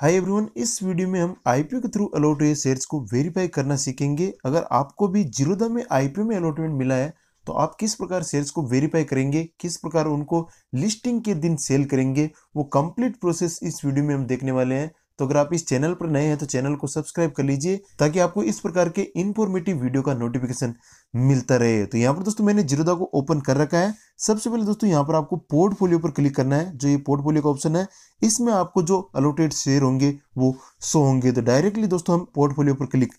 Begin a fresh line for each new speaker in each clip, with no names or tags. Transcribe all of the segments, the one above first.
hi everyone इस video में हम आईपीओ के थ्रू अलॉट हुए शेयर्स को वेरीफाई करना सीखेंगे अगर आपको भी जिरोदा में आईपीओ में अलॉटमेंट मिला है तो आप किस प्रकार शेयर्स को वेरीफाई करेंगे किस प्रकार उनको लिस्टिंग के दिन सेल करेंगे वो कंप्लीट प्रोसेस इस वीडियो में हम देखने वाले हैं तो अगर आप इस चैनल पर नए हैं तो चैनल को सब्सक्राइब कर लीजिए ताकि आपको इस प्रकार के इन्फॉर्मेटिव वीडियो का नोटिफिकेशन मिलता रहे तो यहाँ पर दोस्तों मैंने जिरोदा को ओपन कर रखा है सबसे पहले दोस्तों यहाँ पर आपको पोर्टफोलियो पर क्लिक करना है जो ये पोर्टफोलियो का ऑप्शन है इसमें आपको जो अलोटेड शेयर होंगे वो सो होंगे तो डायरेक्टली दोस्तों हम पोर्टफोलियो पर क्लिक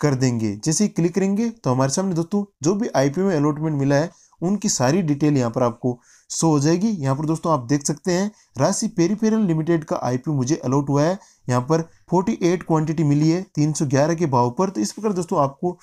कर देंगे जैसे ही क्लिक करेंगे तो हमारे सामने दोस्तों जो भी आईपीओ में अलॉटमेंट मिला है उनकी सारी डिटेल यहाँ पर आपको सो हो जाएगी यहाँ पर दोस्तों आप देख सकते हैं राशि पेरीफेरल लिमिटेड का आईपीओ मुझे अलॉट हुआ है यहाँ पर 48 क्वांटिटी मिली है 311 के भाव पर तो इस प्रकार दोस्तों आपको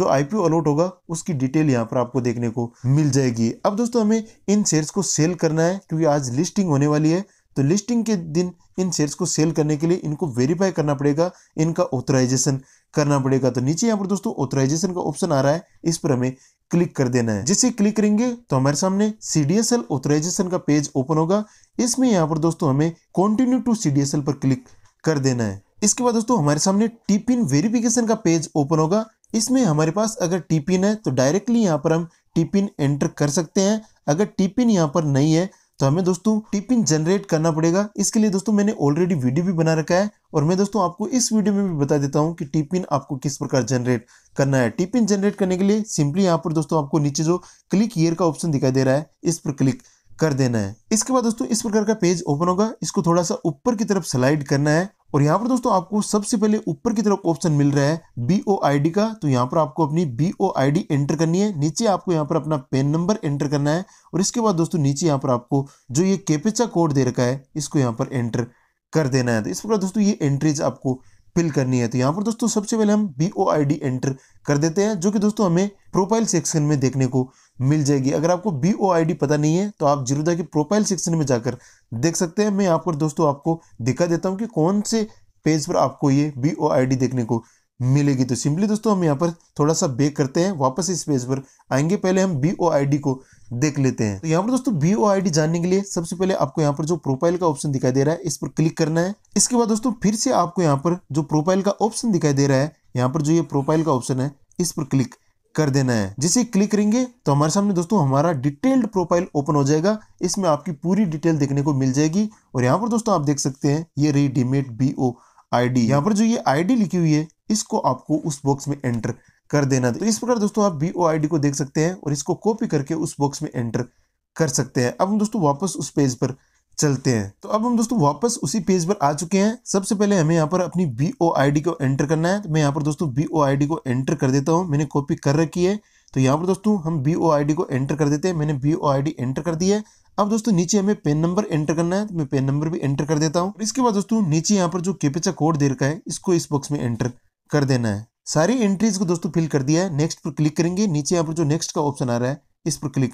जो आई अलॉट होगा उसकी डिटेल यहाँ पर आपको देखने को मिल जाएगी अब दोस्तों हमें इन शेयर्स को सेल करना है क्योंकि आज लिस्टिंग होने वाली है तो लिस्टिंग के दिन इन शेयर्स को सेल करने के लिए इनको वेरीफाई करना पड़ेगा इनका ऑथराइजेशन करना पड़ेगा तो नीचे यहाँ पर दोस्तों ऑथराइजेशन का ऑप्शन आ रहा है इस पर हमें क्लिक कर देना है जिसे क्लिक करेंगे तो हमारे सामने C D S L authorisation का पेज ओपन होगा इसमें यहाँ पर दोस्तों हमें continue to C D S L पर क्लिक कर देना है इसके बाद दोस्तों हमारे सामने टीपिन वेरिफिकेशन का पेज ओपन होगा इसमें हमारे पास अगर टीपिन है तो डायरेक्टली यहाँ पर हम टीपिन एंटर कर सकते हैं अगर टीपिन यहाँ पर नहीं है तो हमें दोस्तों टिपिन जनरेट करना पड़ेगा इसके लिए दोस्तों मैंने ऑलरेडी वीडियो भी बना रखा है और मैं दोस्तों आपको इस वीडियो में भी बता देता हूँ कि टिपिन आपको किस प्रकार जनरेट करना है टिपिन जनरेट करने के लिए सिंपली यहाँ पर दोस्तों आपको नीचे जो क्लिक ईयर का ऑप्शन दिखाई दे रहा है इस पर क्लिक कर देना है इसके बाद दोस्तों इस प्रकार का पेज ओपन होगा इसको थोड़ा सा ऊपर की तरफ स्लाइड करना है और यहाँ पर दोस्तों आपको सबसे पहले ऊपर की तरफ ऑप्शन मिल रहा है बी ओ आई डी का तो यहाँ पर आपको अपनी B O I D enter करनी है नीचे आपको यहाँ पर अपना पेन नंबर एंटर करना है और इसके बाद दोस्तों नीचे यहाँ पर आपको जो ये केपेचा कोड दे रखा है इसको यहाँ पर एंटर कर देना है तो इस प्रकार दोस्तों ये एंट्रीज आपको फिल करनी है तो यहाँ पर दोस्तों सबसे पहले हम B O I D enter कर देते हैं जो कि दोस्तों हमें प्रोफाइल सेक्शन में देखने को मिल जाएगी अगर आपको बी ओ आई डी पता नहीं है तो आप जीरोदा के प्रोफाइल सेक्शन में जाकर देख सकते हैं मैं यहाँ पर दोस्तों आपको दिखा देता हूँ कि कौन से पेज पर आपको ये बी ओ आई डी देखने को मिलेगी तो सिंपली दोस्तों हम यहाँ पर थोड़ा सा बेक करते हैं वापस इस पेज पर आएंगे पहले हम बी ओ आई डी को देख लेते हैं तो यहाँ पर दोस्तों बी ओ आई डी जानने के लिए सबसे पहले आपको यहाँ पर जो प्रोफाइल का ऑप्शन दिखाई दे रहा है इस पर क्लिक करना है इसके बाद दोस्तों फिर से आपको यहाँ पर जो प्रोफाइल का ऑप्शन दिखाई दे रहा है यहाँ पर जो ये प्रोफाइल का ऑप्शन है इस पर क्लिक कर देना है जिसे क्लिक करेंगे तो हमारे सामने दोस्तों हमारा डिटेल्ड प्रोफाइल ओपन हो जाएगा इसमें आपकी पूरी डिटेल देखने को मिल जाएगी और यहाँ पर दोस्तों आप देख सकते हैं ये रही demat B O I D यहाँ पर जो ये आई डी लिखी हुई है इसको आपको उस बॉक्स में एंटर कर देना तो इस प्रकार दोस्तों आप बी ओ आई डी को देख सकते हैं और इसको कॉपी करके उस बॉक्स में एंटर कर सकते हैं अब हम दोस्तों वापस उस पेज पर चलते हैं तो अब हम दोस्तों वापस उसी पेज पर आ चुके हैं सबसे पहले हमें यहाँ पर अपनी बी ओ आई डी को एंटर करना है तो मैं यहाँ पर दोस्तों बी ओ आई डी को एंटर कर देता हूँ मैंने कॉपी कर रखी है तो यहाँ पर दोस्तों हम बी ओ आई डी को एंटर कर देते हैं मैंने B O I D enter कर दी है अब दोस्तों नीचे हमें पेन नंबर एंटर करना है तो मैं पेन नंबर भी एंटर कर देता हूँ इसके बाद दोस्तों नीचे यहाँ पर जो केपेचा कोड दे रखा है इसको इस बॉक्स में एंटर कर देना है सारी एंट्रीज को दोस्तों फिल कर दिया है नेक्स्ट पर क्लिक करेंगे नीचे यहाँ पर जो नेक्स्ट का ऑप्शन आ रहा है इस पर क्लिक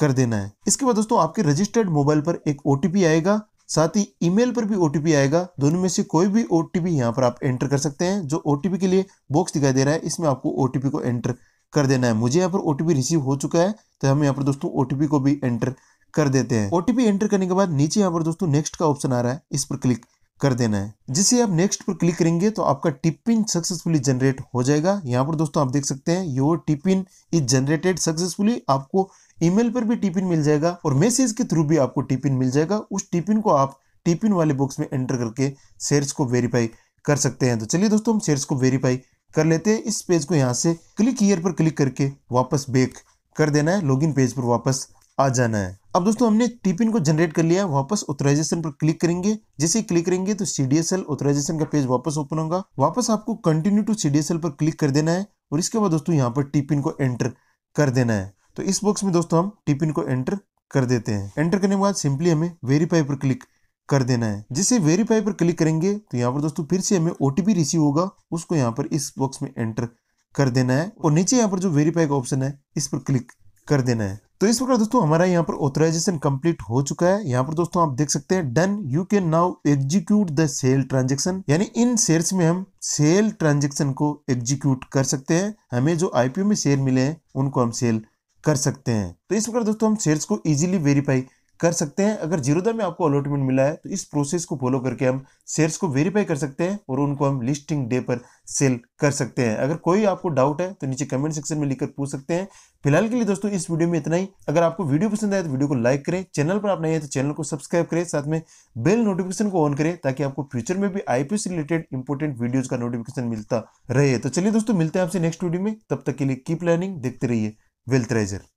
कर देना है इसके बाद दोस्तों आपके रजिस्टर्ड मोबाइल पर एक ओ आएगा साथ ही ईमेल पर भी ओ आएगा दोनों में से कोई भी ओ टी यहाँ पर आप एंटर कर सकते हैं जो ओ के लिए बॉक्स दिखाई दे रहा है इसमें आपको ओ को एंटर कर देना है मुझे यहाँ पर ओ रिसीव हो चुका है तो हम यहाँ पर दोस्तों ओ को भी एंटर कर देते हैं ओ एंटर करने के बाद नीचे यहाँ पर दोस्तों नेक्स्ट का ऑप्शन आ रहा है इस पर क्लिक कर देना है जिसे आप नेक्स्ट पर क्लिक करेंगे तो आपका टिपिन सक्सेसफुली जनरेट हो जाएगा यहाँ पर दोस्तों आप देख सकते हैं your TPIN is generated successfully आपको ईमेल पर भी टिपिन मिल जाएगा और मैसेज के थ्रू भी आपको टिपिन मिल जाएगा उस टिपिन को आप टिपिन वाले बॉक्स में एंटर करके शेयर्स को वेरीफाई कर सकते हैं तो चलिए दोस्तों हम शेयर्स को वेरीफाई कर लेते हैं इस पेज को यहाँ से क्लिक ईयर पर क्लिक करके वापस बैक कर देना है लॉगिन पेज पर वापस आ जाना है अब दोस्तों हमने टीपिन को जनरेट कर लिया वापस ऑथराइजेशन पर क्लिक करेंगे जैसे क्लिक करेंगे तो C D S L authorisation का पेज वापस ओपन होगा वापस आपको continue to C D S L पर क्लिक कर देना है और इसके बाद दोस्तों यहाँ पर टीपिन को एंटर कर देना है तो इस बॉक्स में दोस्तों हम टीपिन को एंटर कर देते हैं एंटर करने के बाद सिंपली हमें वेरीफाई पर क्लिक कर देना है जिसे वेरीफाई पर क्लिक करेंगे तो यहाँ पर दोस्तों फिर से हमें ओटीपी रिसीव होगा उसको यहाँ पर इस बॉक्स में एंटर कर देना है और नीचे यहाँ पर जो वेरीफाई का ऑप्शन है इस पर क्लिक कर देना है तो इस प्रकार दोस्तों हमारा यहाँ पर ऑथराइजेशन कंप्लीट हो चुका है यहाँ पर दोस्तों आप देख सकते हैं done you can now execute the sell transaction यानी इन शेयर्स में हम सेल ट्रांजेक्शन को एग्जीक्यूट कर सकते हैं हमें जो आईपीओ में शेयर मिले हैं उनको हम सेल कर सकते हैं तो इस प्रकार दोस्तों हम शेयर्स को इजिली वेरीफाई कर सकते हैं अगर जीरोदा में आपको अलॉटमेंट मिला है तो इस प्रोसेस को फॉलो करके हम शेयर्स को वेरीफाई कर सकते हैं और उनको हम लिस्टिंग डे पर सेल कर सकते हैं अगर कोई आपको डाउट है तो नीचे कमेंट सेक्शन में लिखकर पूछ सकते हैं फिलहाल के लिए दोस्तों इस वीडियो में इतना ही अगर आपको वीडियो पसंद आए तो वीडियो को लाइक करें चैनल पर आप नए हैं तो चैनल को सब्सक्राइब करें साथ में बेल नोटिफिकेशन को ऑन करें ताकि आपको फ्यूचर में भी आईपीओ से रिलेटेड इंपॉर्टेंट वीडियोज का नोटिफिकेशन मिलता रहे तो चलिए दोस्तों मिलते हैं आपसे नेक्स्ट वीडियो में तब तक के लिए कीप लर्निंग देखते रहिए वेल्थ राइजर